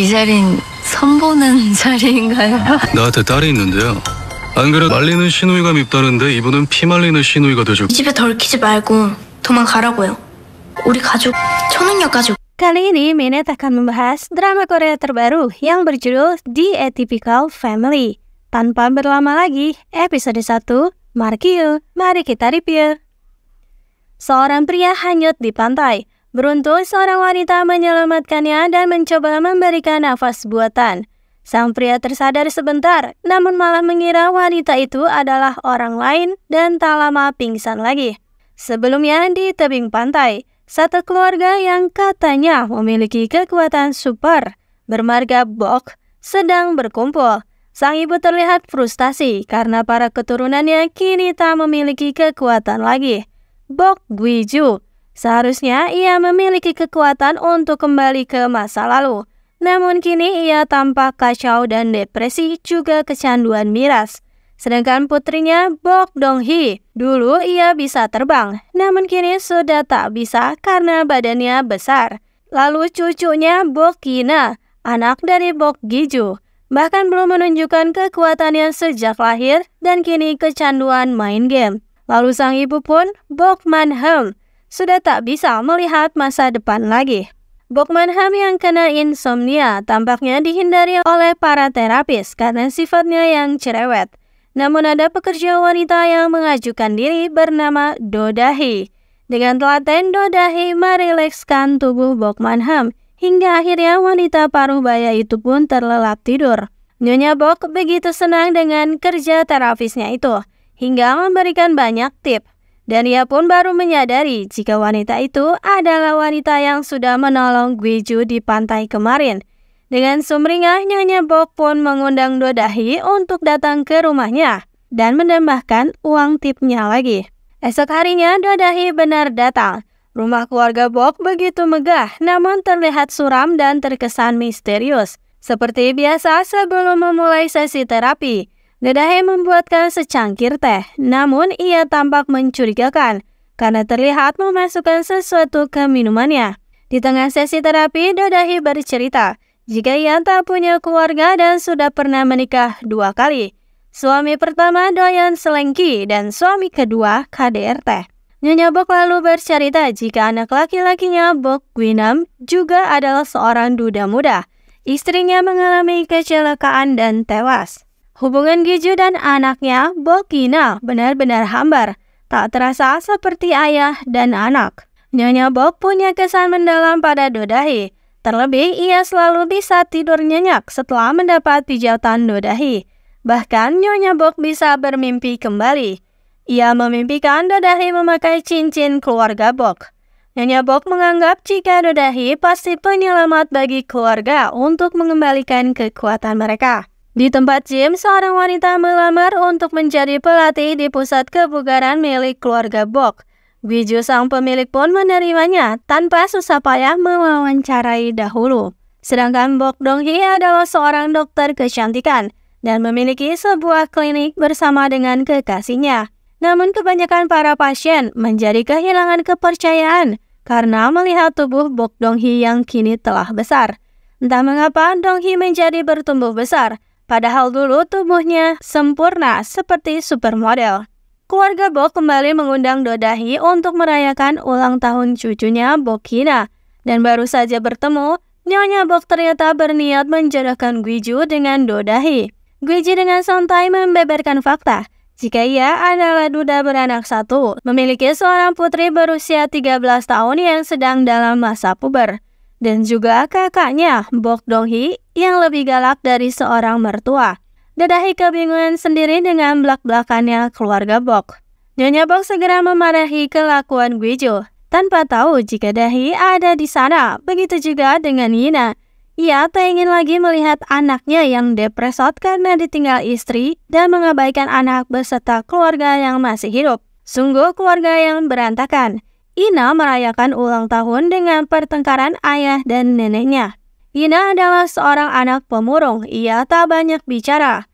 이 자리는 선보는 자리인가요? 나한테 딸이 있는데요. 안 그래도 말리는 시누이가 밉다는데 이분은 피 말리는 시누이가 되죠. 이 집에 덜키지 말고 도망가라고요. 우리 가족 천웅역 가족. Kali ini Mina akan membahas drama Korea terbaru yang berjudul The Atypical Family. Tanpa berlama lagi, episode 1, Markio, mari kita review. Seorang pria hanyut di pantai, Beruntung seorang wanita menyelamatkannya dan mencoba memberikan nafas buatan. Sang pria tersadar sebentar, namun malah mengira wanita itu adalah orang lain dan tak lama pingsan lagi. Sebelumnya di tebing pantai, satu keluarga yang katanya memiliki kekuatan super bermarga Bok sedang berkumpul. Sang ibu terlihat frustasi karena para keturunannya kini tak memiliki kekuatan lagi. Bok Guiju Seharusnya ia memiliki kekuatan untuk kembali ke masa lalu. Namun kini ia tampak kacau dan depresi juga kecanduan miras. Sedangkan putrinya Bok Dong Hee, dulu ia bisa terbang, namun kini sudah tak bisa karena badannya besar. Lalu cucunya Bok Kina, anak dari Bok Giju, bahkan belum menunjukkan kekuatannya sejak lahir dan kini kecanduan main game. Lalu sang ibu pun Bok Man Hem, sudah tak bisa melihat masa depan lagi. Bokmanham yang kena insomnia tampaknya dihindari oleh para terapis karena sifatnya yang cerewet. Namun ada pekerja wanita yang mengajukan diri bernama Dodahi. Dengan telaten Dodahi merilekskan tubuh Bokmanham hingga akhirnya wanita paruh baya itu pun terlelap tidur. Nyonya Bok begitu senang dengan kerja terapisnya itu hingga memberikan banyak tips. Dan ia pun baru menyadari jika wanita itu adalah wanita yang sudah menolong Guiju di pantai kemarin. Dengan sumringah, Nyonya Bok pun mengundang Dodahi untuk datang ke rumahnya dan menambahkan uang tipnya lagi. Esok harinya, Dodahi benar datang. Rumah keluarga Bok begitu megah, namun terlihat suram dan terkesan misterius. Seperti biasa sebelum memulai sesi terapi, Dadahe membuatkan secangkir teh, namun ia tampak mencurigakan karena terlihat memasukkan sesuatu ke minumannya. Di tengah sesi terapi, Dadahi bercerita jika ia tak punya keluarga dan sudah pernah menikah dua kali. Suami pertama Doyan Selengki dan suami kedua KDRT. Nyonya Bok lalu bercerita jika anak laki-lakinya Bok Gwinam juga adalah seorang duda muda. Istrinya mengalami kecelakaan dan tewas. Hubungan Giju dan anaknya, Bokina, benar-benar hambar. Tak terasa seperti ayah dan anak. Nyonya Bob punya kesan mendalam pada Dodahi. Terlebih, ia selalu bisa tidur nyenyak setelah mendapat pijatan Dodahi. Bahkan, Nyonya Bob bisa bermimpi kembali. Ia memimpikan Dodahi memakai cincin keluarga Bob. Nyonya Bob menganggap jika Dodahi pasti penyelamat bagi keluarga untuk mengembalikan kekuatan mereka. Di tempat gym, seorang wanita melamar untuk menjadi pelatih di pusat kebugaran milik keluarga Bok. Wiju sang pemilik pun menerimanya tanpa susah payah mewawancarai dahulu. Sedangkan Bok Dong Hee adalah seorang dokter kecantikan dan memiliki sebuah klinik bersama dengan kekasihnya. Namun kebanyakan para pasien menjadi kehilangan kepercayaan karena melihat tubuh Bok Dong Hee yang kini telah besar. Entah mengapa Dong Hee menjadi bertumbuh besar – Padahal dulu tubuhnya sempurna seperti supermodel. Keluarga Bo kembali mengundang Dodahi untuk merayakan ulang tahun cucunya Kina, Dan baru saja bertemu, Nyonya Bok ternyata berniat menjodohkan Guiju dengan Dodahi. Guiju dengan santai membeberkan fakta. Jika ia adalah duda beranak satu, memiliki seorang putri berusia 13 tahun yang sedang dalam masa puber dan juga kakaknya, Bok Donghi, yang lebih galak dari seorang mertua. Dadahi kebingungan sendiri dengan belak-belakannya keluarga Bok. Nyonya Bok segera memarahi kelakuan Guijo, tanpa tahu jika Dahi ada di sana. Begitu juga dengan Yina. Ia tak ingin lagi melihat anaknya yang depresot karena ditinggal istri dan mengabaikan anak beserta keluarga yang masih hidup. Sungguh keluarga yang berantakan. Ina merayakan ulang tahun dengan pertengkaran ayah dan neneknya. Ina adalah seorang anak pemurung, ia tak banyak bicara.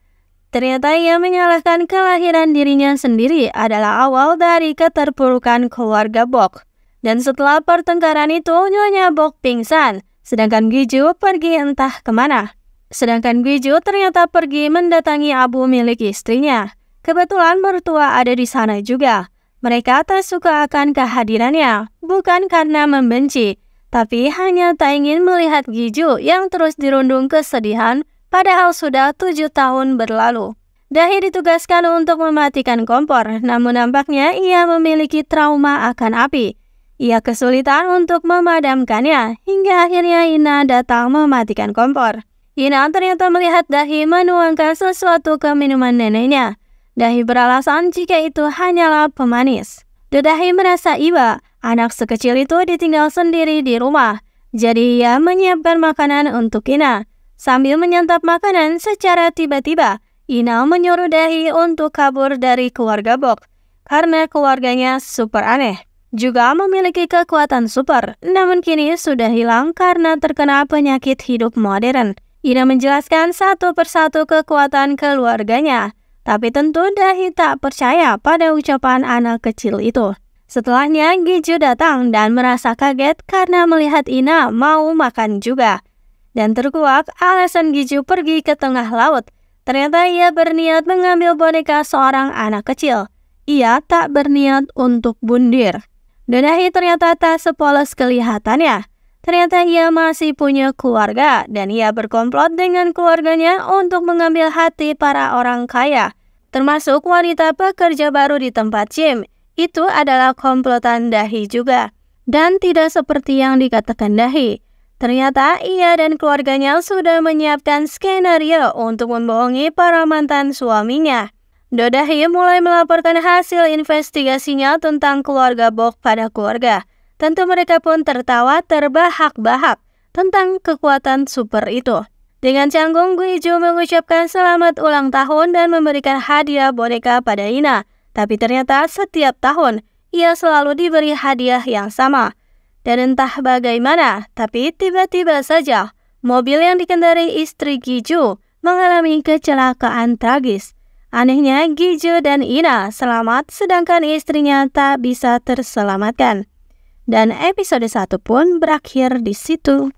Ternyata ia menyalahkan kelahiran dirinya sendiri adalah awal dari keterpurukan keluarga Bok. Dan setelah pertengkaran itu, Nyonya Bok pingsan, sedangkan Giju pergi entah kemana. Sedangkan Giju ternyata pergi mendatangi abu milik istrinya. Kebetulan mertua ada di sana juga. Mereka tersuka akan kehadirannya, bukan karena membenci, tapi hanya tak ingin melihat Giju yang terus dirundung kesedihan padahal sudah tujuh tahun berlalu. Dahi ditugaskan untuk mematikan kompor, namun nampaknya ia memiliki trauma akan api. Ia kesulitan untuk memadamkannya, hingga akhirnya Ina datang mematikan kompor. Ina ternyata melihat Dahi menuangkan sesuatu ke minuman neneknya. Dahi beralasan jika itu hanyalah pemanis. Dedahi merasa iba, anak sekecil itu ditinggal sendiri di rumah. Jadi ia menyiapkan makanan untuk Ina. Sambil menyantap makanan secara tiba-tiba, Ina menyuruh Dahi untuk kabur dari keluarga Bok karena keluarganya super aneh. Juga memiliki kekuatan super, namun kini sudah hilang karena terkena penyakit hidup modern. Ina menjelaskan satu persatu kekuatan keluarganya. Tapi tentu Dahi tak percaya pada ucapan anak kecil itu. Setelahnya, Giju datang dan merasa kaget karena melihat Ina mau makan juga. Dan terkuak alasan Giju pergi ke tengah laut. Ternyata ia berniat mengambil boneka seorang anak kecil. Ia tak berniat untuk bundir. Dahi ternyata tak sepolos kelihatannya. Ternyata ia masih punya keluarga dan ia berkomplot dengan keluarganya untuk mengambil hati para orang kaya, termasuk wanita pekerja baru di tempat gym. Itu adalah komplotan Dahi juga. Dan tidak seperti yang dikatakan Dahi. Ternyata ia dan keluarganya sudah menyiapkan skenario untuk membohongi para mantan suaminya. Dodahi mulai melaporkan hasil investigasinya tentang keluarga Bok pada keluarga Tentu mereka pun tertawa terbahak-bahak tentang kekuatan super itu. Dengan canggung, Guijo mengucapkan selamat ulang tahun dan memberikan hadiah boneka pada Ina. Tapi ternyata setiap tahun, ia selalu diberi hadiah yang sama. Dan entah bagaimana, tapi tiba-tiba saja, mobil yang dikendari istri Giju mengalami kecelakaan tragis. Anehnya, Giju dan Ina selamat sedangkan istrinya tak bisa terselamatkan. Dan episode 1 pun berakhir di situ.